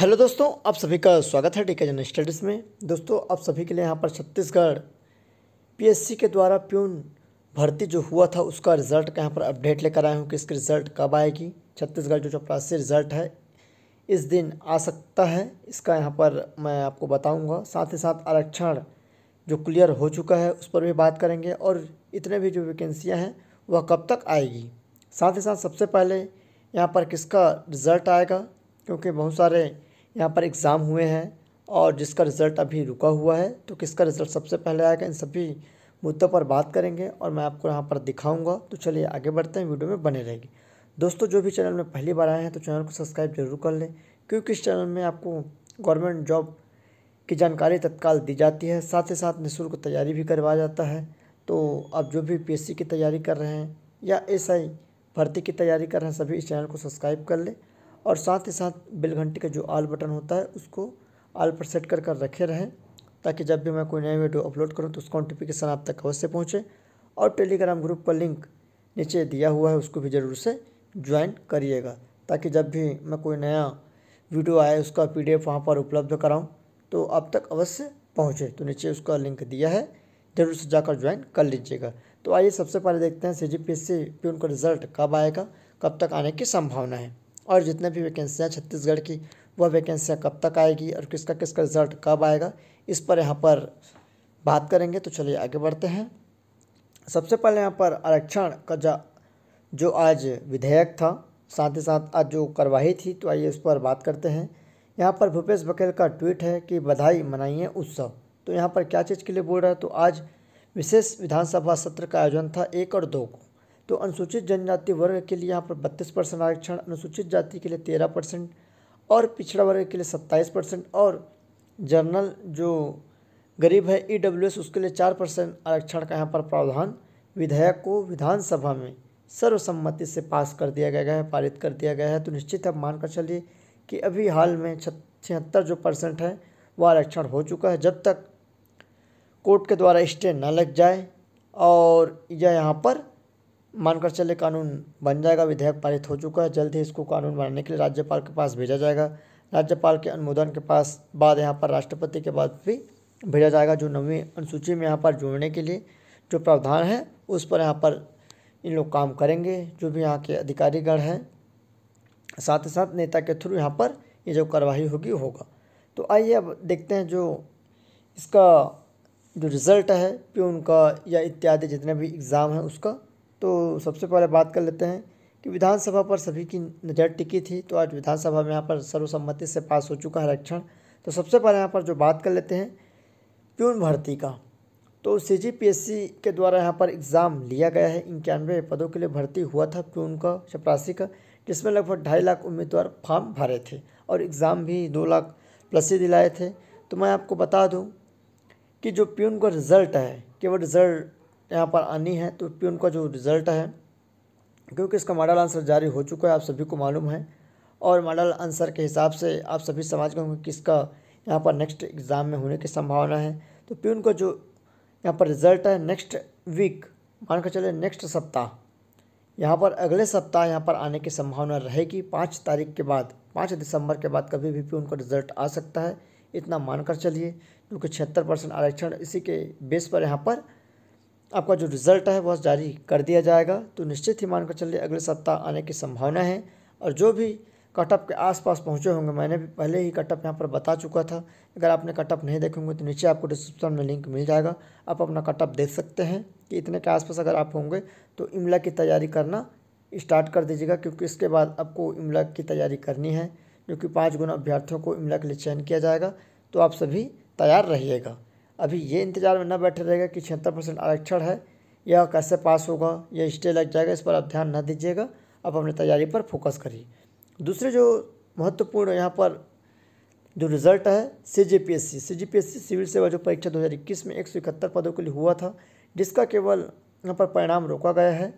hello दोस्तों आप सभी का स्वागत है टीका जन स्टडीज़ में दोस्तों आप सभी के लिए यहाँ पर छत्तीसगढ़ पीएससी के द्वारा प्यून भर्ती जो हुआ था उसका रिज़ल्ट का यहाँ पर अपडेट लेकर आया हूँ कि इसकी रिज़ल्ट कब आएगी छत्तीसगढ़ जो चपरासी रिज़ल्ट है इस दिन आ सकता है इसका यहाँ पर मैं आपको बताऊँगा साथ ही साथ आरक्षण जो क्लियर हो चुका है उस पर भी बात करेंगे और इतने भी जो वैकेंसियाँ हैं वह कब तक आएगी साथ ही साथ सबसे पहले यहाँ पर किसका रिज़ल्ट आएगा क्योंकि बहुत सारे यहाँ पर एग्ज़ाम हुए हैं और जिसका रिज़ल्ट अभी रुका हुआ है तो किसका रिज़ल्ट सबसे पहले आएगा इन सभी मुद्दों पर बात करेंगे और मैं आपको यहाँ पर दिखाऊंगा तो चलिए आगे बढ़ते हैं वीडियो में बने रहेगी दोस्तों जो भी चैनल में पहली बार आए हैं तो चैनल को सब्सक्राइब जरूर कर लें क्योंकि इस चैनल में आपको गवर्नमेंट जॉब की जानकारी तत्काल दी जाती है साथ ही साथ निःशुल्क तैयारी भी करवाया जाता है तो आप जो भी पी की तैयारी कर रहे हैं या एस भर्ती की तैयारी कर रहे हैं सभी इस चैनल को सब्सक्राइब कर लें और साथ ही साथ बेल घंटी का जो आल बटन होता है उसको आल पर सेट कर कर रखे रहें ताकि जब भी मैं कोई नया वीडियो अपलोड करूँ तो उसका नोटिफिकेशन आप तक अवश्य पहुँचे और टेलीग्राम ग्रुप का लिंक नीचे दिया हुआ है उसको भी ज़रूर से ज्वाइन करिएगा ताकि जब भी मैं कोई नया वीडियो आए उसका पी डी एफ वहाँ पर उपलब्ध कराऊँ तो आप तक अवश्य पहुँचे तो नीचे उसका लिंक दिया है ज़रूर से जाकर ज्वाइन कर लीजिएगा तो आइए सबसे पहले देखते हैं सी जी पी एस सी का रिज़ल्ट कब आएगा कब तक आने की संभावना है और जितने भी वैकेंसियाँ छत्तीसगढ़ की वह वैकेंसियाँ कब तक आएगी और किसका किसका रिजल्ट कब आएगा इस पर यहाँ पर बात करेंगे तो चलिए आगे बढ़ते हैं सबसे पहले यहाँ पर आरक्षण का जा जो आज विधेयक था साथ ही साथ आज जो कार्रवाई थी तो आइए इस पर बात करते हैं यहाँ पर भूपेश बघेल का ट्वीट है कि बधाई मनाइए उत्सव तो यहाँ पर क्या चीज़ के लिए बोल रहा है तो आज विशेष विधानसभा सत्र का आयोजन था एक और दो को तो अनुसूचित जनजाति वर्ग के लिए यहाँ पर बत्तीस परसेंट आरक्षण अनुसूचित जाति के लिए तेरह परसेंट और पिछड़ा वर्ग के लिए सत्ताईस परसेंट और जनरल जो गरीब है ई e उसके लिए चार परसेंट आरक्षण का यहाँ पर प्रावधान विधेयक को विधानसभा में सर्वसम्मति से पास कर दिया गया है पारित कर दिया गया है तो निश्चित आप मानकर चलिए कि अभी हाल में छिहत्तर जो परसेंट है वह आरक्षण हो चुका है जब तक कोर्ट के द्वारा स्टे न लग जाए और यह यहाँ पर मानकर चले कानून बन जाएगा विधेयक पारित हो चुका है जल्द ही इसको कानून बनाने के लिए राज्यपाल के पास भेजा जाएगा राज्यपाल के अनुमोदन के पास बाद यहाँ पर राष्ट्रपति के बाद भी भेजा जाएगा जो नवी अनुसूची में यहाँ पर जोड़ने के लिए जो प्रावधान है उस पर यहाँ पर इन लोग काम करेंगे जो भी यहाँ के अधिकारीगण हैं साथ ही साथ नेता के थ्रू यहाँ पर ये जो कार्रवाई होगी होगा तो आइए अब देखते हैं जो इसका जो रिज़ल्ट है पी उनका या इत्यादि जितने भी एग्ज़ाम हैं उसका तो सबसे पहले बात कर लेते हैं कि विधानसभा पर सभी की नज़र टिकी थी तो आज विधानसभा में यहाँ पर सर्वसम्मति से पास हो चुका है आरक्षण तो सबसे पहले यहाँ पर जो बात कर लेते हैं प्यून भर्ती का तो सी के द्वारा यहाँ पर एग्ज़ाम लिया गया है इक्यानवे पदों के लिए भर्ती हुआ था प्यून का चपरासी का जिसमें लगभग ढाई लाख उम्मीदवार फॉर्म भरे थे और एग्ज़ाम भी दो लाख प्लस ही दिलाए थे तो मैं आपको बता दूं कि जो प्यून का रिज़ल्ट है केवल रिज़ल्ट तो यहाँ पर आनी है तो पी उनका जो रिज़ल्ट है क्योंकि इसका मॉडल आंसर जारी हो चुका है आप सभी को मालूम है और मॉडल आंसर के हिसाब से आप सभी समझ गए किसका यहाँ पर नेक्स्ट एग्ज़ाम में होने की संभावना है तो पी उनका जो यहाँ पर रिज़ल्ट है नेक्स्ट वीक मान कर चले नेक्स्ट सप्ताह यहाँ पर अगले सप्ताह यहाँ पर आने की संभावना रहेगी पाँच तारीख के बाद पाँच दिसंबर के बाद कभी भी पी उनका रिज़ल्ट आ सकता है इतना मानकर चलिए क्योंकि छिहत्तर परसेंट आरक्षण इसी के बेस पर यहाँ पर आपका जो रिज़ल्ट है वह जारी कर दिया जाएगा तो निश्चित ही मानकर चलिए अगले सप्ताह आने की संभावना है और जो भी कटअप के आसपास पहुंचे होंगे मैंने भी पहले ही कटअप यहाँ पर बता चुका था अगर आपने कटअप नहीं देखे होंगे तो नीचे आपको डिस्क्रिप्शन में लिंक मिल जाएगा आप अपना कटअप देख सकते हैं कि इतने के आसपास अगर आप होंगे तो इमला की तैयारी करना स्टार्ट कर दीजिएगा क्योंकि इसके बाद आपको इमला की तैयारी करनी है जो कि पाँच गुना अभ्यर्थियों को इमला के लिए चयन किया जाएगा तो आप सभी तैयार रहिएगा अभी ये इंतजार में न बैठे रहेगा कि छिहत्तर परसेंट आरक्षण है यह कैसे पास होगा यह स्टे लग जाएगा इस पर आप ध्यान न दीजिएगा आप अपनी तैयारी पर फोकस करिए दूसरे जो महत्वपूर्ण यहाँ पर जो रिजल्ट है C G P S C C G P S C civil सेवा जो परीक्षा दो में एक सौ इकहत्तर पदों के लिए हुआ था जिसका केवल यहाँ पर परिणाम रोका गया है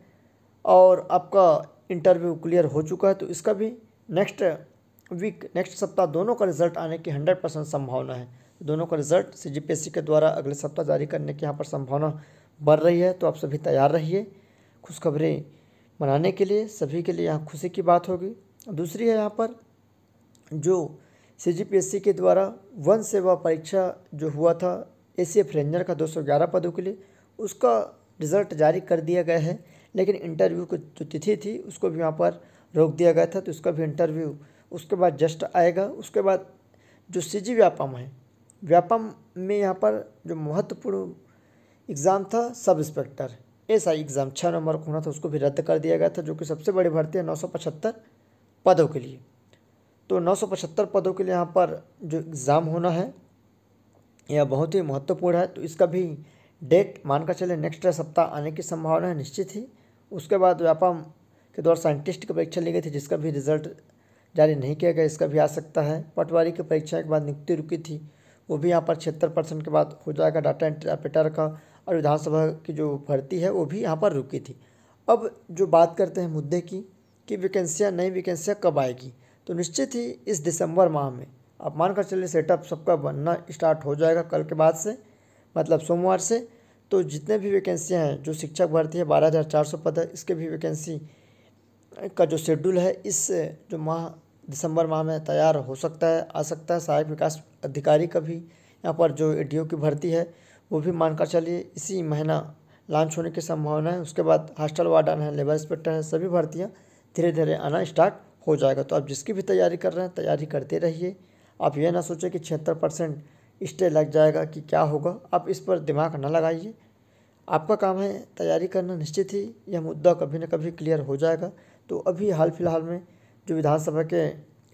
और आपका इंटरव्यू क्लियर हो चुका है तो इसका भी नेक्स्ट वीक नेक्स्ट सप्ताह दोनों का रिजल्ट आने की हंड्रेड परसेंट संभावना है दोनों का रिजल्ट सी जी के द्वारा अगले सप्ताह जारी करने की यहाँ पर संभावना बढ़ रही है तो आप सभी तैयार रहिए खुशखबरी मनाने के लिए सभी के लिए यहाँ खुशी की बात होगी दूसरी है यहाँ पर जो सी के द्वारा वन सेवा परीक्षा जो हुआ था ए सी एफ रेंजर का ग्यारह पदों के लिए उसका रिज़ल्ट जारी कर दिया गया है लेकिन इंटरव्यू की जो तिथि थी उसको भी यहाँ पर रोक दिया गया था तो उसका भी इंटरव्यू उसके बाद जस्ट आएगा उसके बाद जो सी जी व्यापम है व्यापम में यहाँ पर जो महत्वपूर्ण एग्ज़ाम था सब इंस्पेक्टर ऐसा एग्ज़ाम छः नंबर को होना था उसको भी रद्द कर दिया गया था जो कि सबसे बड़ी भर्ती है नौ पदों के लिए तो पचहत्तर पदों के लिए यहाँ पर जो एग्ज़ाम होना है यह बहुत ही महत्वपूर्ण है तो इसका भी डेट मानकर चले नेक्स्ट सप्ताह आने की संभावना है निश्चित ही उसके बाद व्यापम के द्वारा साइंटिस्ट की परीक्षा ली गई थी जिसका भी रिजल्ट जारी नहीं किया गया इसका भी आ सकता है पटवारी की परीक्षा के बाद नियुक्ति रुकी थी वो भी यहाँ पर छिहत्तर परसेंट के बाद हो जाएगा डाटा इंटरप्रेटर का और विधानसभा की जो भर्ती है वो भी यहाँ पर रुकी थी अब जो बात करते हैं मुद्दे की कि वैकेंसियाँ नई वैकेंसियाँ कब आएगी तो निश्चित ही इस दिसंबर माह में आप मानकर चलिए सेटअप सबका बनना स्टार्ट हो जाएगा कल के बाद से मतलब सोमवार से तो जितने भी वैकेंसियाँ हैं जो शिक्षक भर्ती है बारह हज़ार चार सौ पद है इसके भी वैकेंसी का जो शेड्यूल है इस जो माह दिसंबर माह में तैयार हो सकता है आ सकता है सहायक विकास अधिकारी का भी यहाँ पर जो ए की भर्ती है वो भी मानकर चलिए इसी महीना लॉन्च होने की संभावना है उसके बाद हॉस्टल वार्डन है लेबर इंस्पेक्टर है सभी भर्तियाँ धीरे धीरे आना स्टार्ट हो जाएगा तो आप जिसकी भी तैयारी कर रहे हैं तैयारी करते रहिए आप ये ना सोचें कि छिहत्तर परसेंट स्टे लग जाएगा कि क्या होगा आप इस पर दिमाग ना लगाइए आपका काम है तैयारी करना निश्चित ही यह मुद्दा कभी ना कभी क्लियर हो जाएगा तो अभी हाल फिलहाल में जो विधानसभा के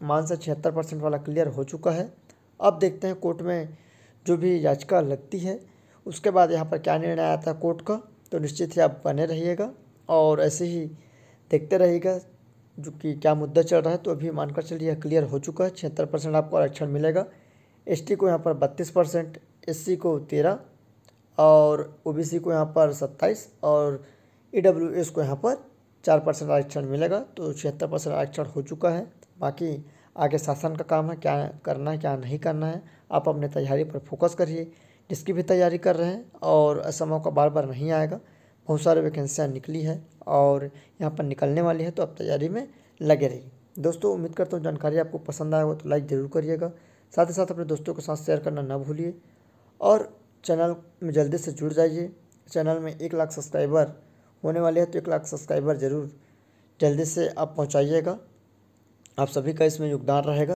मान से छिहत्तर परसेंट वाला क्लियर हो चुका है अब देखते हैं कोर्ट में जो भी याचिका लगती है उसके बाद यहाँ पर क्या निर्णय आता है कोर्ट का तो निश्चित ही आप बने रहिएगा और ऐसे ही देखते रहिएगा जो कि क्या मुद्दा चल रहा है तो अभी मानकर चलिए यह क्लियर हो चुका है छिहत्तर परसेंट आपको आरक्षण मिलेगा एसटी को यहाँ पर बत्तीस परसेंट एस को तेरह और ओबीसी को यहाँ पर सत्ताईस और ई को यहाँ पर चार परसेंट आरक्षण मिलेगा तो छिहत्तर परसेंट आरक्षण हो चुका है बाकी आगे शासन का काम है क्या करना है क्या नहीं करना है आप अपने तैयारी पर फोकस करिए जिसकी भी तैयारी कर रहे हैं और ऐसा मौका बार बार नहीं आएगा बहुत सारे वैकेंसियाँ निकली है और यहाँ पर निकलने वाली है तो आप तैयारी में लगे रहिए दोस्तों उम्मीद करता हूँ जानकारी आपको पसंद आया हो तो लाइक ज़रूर करिएगा साथ ही साथ अपने दोस्तों के साथ शेयर करना ना भूलिए और चैनल में जल्दी से जुड़ जाइए चैनल में एक लाख सब्सक्राइबर होने वाले हैं तो एक लाख सब्सक्राइबर ज़रूर जल्दी से आप पहुँचाइएगा आप सभी का इसमें योगदान रहेगा